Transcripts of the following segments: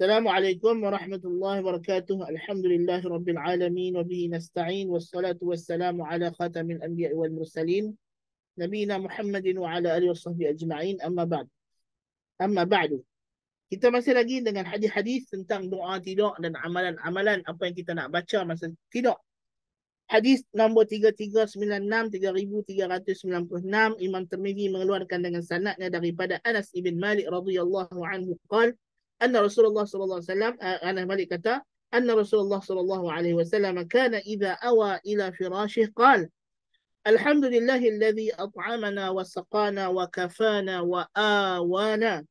السلام عليكم ورحمة الله وبركاته الحمد لله رب العالمين وبه نستعين والصلاة والسلام على خاتم الأنبياء والمرسلين نبينا محمد وعلى آله وصحبه أجمعين أما بعد أما بعد kita masih lagi dengan hadis-hadis tentang doa tidur dan amalan-amalan apa yang kita nak baca masa tidur. Hadis nombor 3396 3396 Imam Tirmizi mengeluarkan dengan sanadnya daripada Anas ibn Malik radhiyallahu anhu qala أن رسول الله صلى الله عليه وسلم أنا ملكة أن رسول الله صلى الله عليه وسلم كان إذا أوى إلى فراشه قال الحمد لله الذي أطعمنا وسقانا وكفانا وآوانا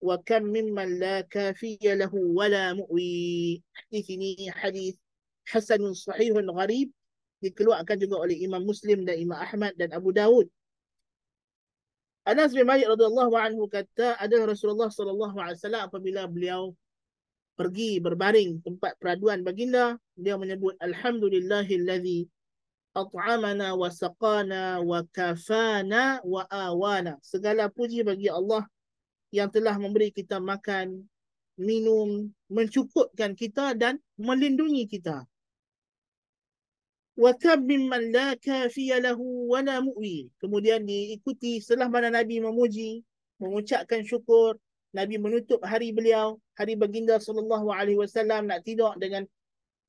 وكم ممن لا كافي له ولا مؤوي حديث حسن صحيح غريب لكل gharib dikeluarkan juga oleh Imam Muslim dan Imam Ahmad dan Abu Dawud Anas bin Malik radhiyallahu anhu kata ada Rasulullah sallallahu alaihi wasallam apabila beliau pergi berbaring tempat peraduan baginda dia menyebut alhamdulillahillazi at'amana wa saqana wa kafana wa awana segala puji bagi Allah yang telah memberi kita makan minum mencukupkan kita dan melindungi kita Watab mimman la kafiya lahu wa la mu'wi. Kemudian diikuti setelah mana Nabi memuji, mengucapkan syukur, Nabi menutup hari beliau, hari baginda sallallahu alaihi wasallam nak tidur dengan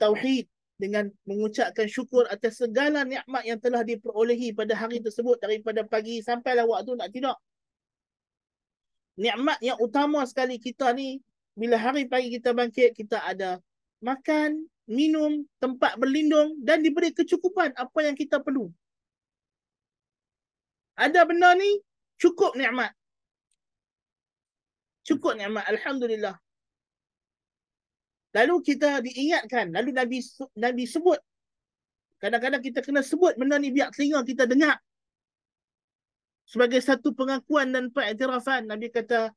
tauhid, dengan mengucapkan syukur atas segala nikmat yang telah diperolehi pada hari tersebut daripada pagi sampailah waktu nak tidur. Nikmat yang utama sekali kita ni bila hari pagi kita bangkit kita ada makan, minum, tempat berlindung dan diberi kecukupan apa yang kita perlu. Ada benda ni cukup nikmat. Cukup nikmat alhamdulillah. Lalu kita diingatkan, lalu Nabi Nabi sebut kadang-kadang kita kena sebut benda ni biar telinga kita dengar. Sebagai satu pengakuan dan pengiktirafan Nabi kata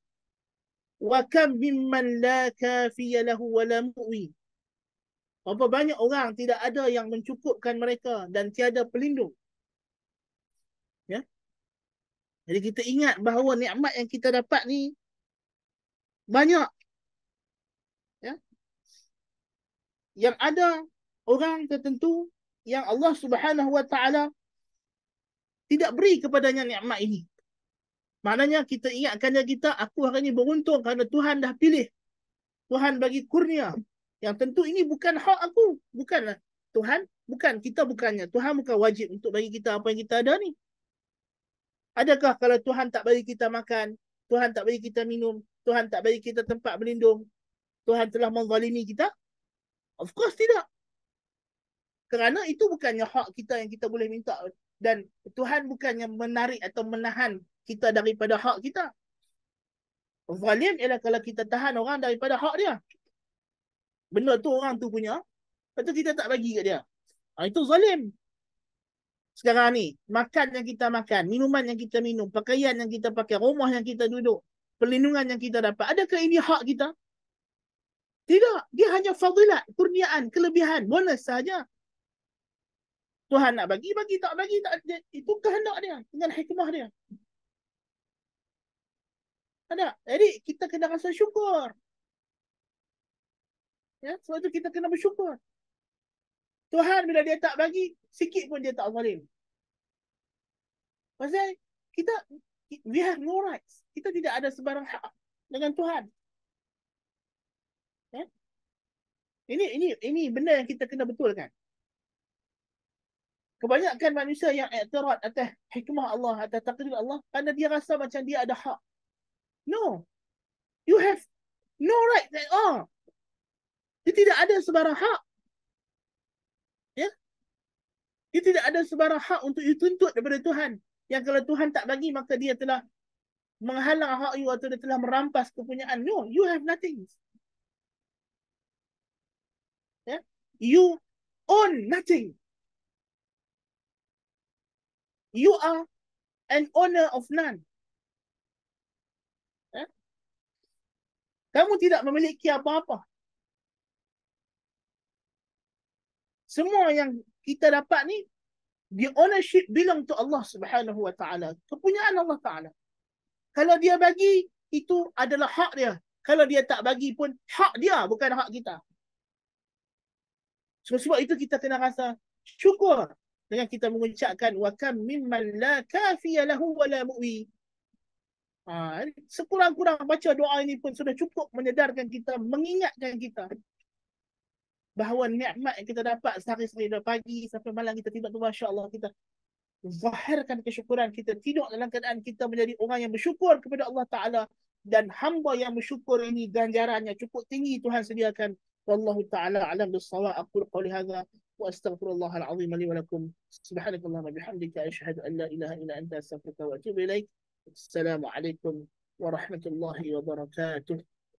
wa kam mimman la kafiya lahu wa la mu'in Berapa banyak orang tidak ada yang mencukupkan mereka dan tiada pelindung. Ya. Jadi kita ingat bahawa nikmat yang kita dapat ni banyak. Ya. Yang ada orang tertentu yang Allah Subhanahu Wa Taala tidak beri kepadanya nikmat ini. Maknanya kita ingatkan dia kita aku hari ini beruntung kerana Tuhan dah pilih. Tuhan bagi kurnia yang tentu ini bukan hak aku bukanlah Tuhan bukan kita bukannya Tuhan bukan wajib untuk bagi kita apa yang kita ada ni adakah kalau Tuhan tak bagi kita makan Tuhan tak bagi kita minum Tuhan tak bagi kita tempat berlindung Tuhan telah menzalimi kita of course tidak kerana itu bukannya hak kita yang kita boleh minta dan Tuhan bukannya menarik atau menahan kita daripada hak kita. Zalim ialah kalau kita tahan orang daripada hak dia benda tu orang tu punya lepas tu kita tak bagi kat dia ha, itu zalim sekarang ni makan yang kita makan minuman yang kita minum pakaian yang kita pakai rumah yang kita duduk perlindungan yang kita dapat adakah ini hak kita tidak dia hanya fadilat kurniaan kelebihan bonus saja. Tuhan nak bagi bagi tak bagi tak dia, itu kehendak dia dengan hikmah dia ada jadi kita kena rasa syukur Ya, sebab tu kita kena bersyukur. Tuhan bila dia tak bagi, sikit pun dia tak zalim. Pasal kita, we have no rights. Kita tidak ada sebarang hak dengan Tuhan. Ya? Ini ini ini benda yang kita kena betulkan. Kebanyakan manusia yang iktirat atas hikmah Allah, atas takdir Allah, kerana dia rasa macam dia ada hak. No. You have no rights at all. Dia tidak ada sebarang hak. Ya? Dia tidak ada sebarang hak untuk dituntut daripada Tuhan. Yang kalau Tuhan tak bagi, maka dia telah menghalang hak you atau dia telah merampas kepunyaan. No, you have nothing. Ya? You own nothing. You are an owner of none. Ya? Kamu tidak memiliki apa-apa. semua yang kita dapat ni the ownership belong to Allah Subhanahu wa taala kepunyaan Allah taala kalau dia bagi itu adalah hak dia kalau dia tak bagi pun hak dia bukan hak kita so, sebab itu kita kena rasa syukur dengan kita mengucapkan wa kam mimman la kafiya lahu wa la mu'i ha, sekurang-kurang baca doa ini pun sudah cukup menyedarkan kita mengingatkan kita bahawa nikmat yang kita dapat sehari-hari dari pagi sampai malam kita tidur tu Masya Allah kita zahirkan kesyukuran kita tidur dalam keadaan kita menjadi orang yang bersyukur kepada Allah Ta'ala dan hamba yang bersyukur ini ganjarannya cukup tinggi Tuhan sediakan Wallahu ta'ala alam bisawa aku qawli hadha wa astaghfirullahaladzim li walakum subhanakallah wa bihamdika ashahadu an la ilaha ila anta astaghfirullah wa atubu ilaik assalamualaikum warahmatullahi wabarakatuh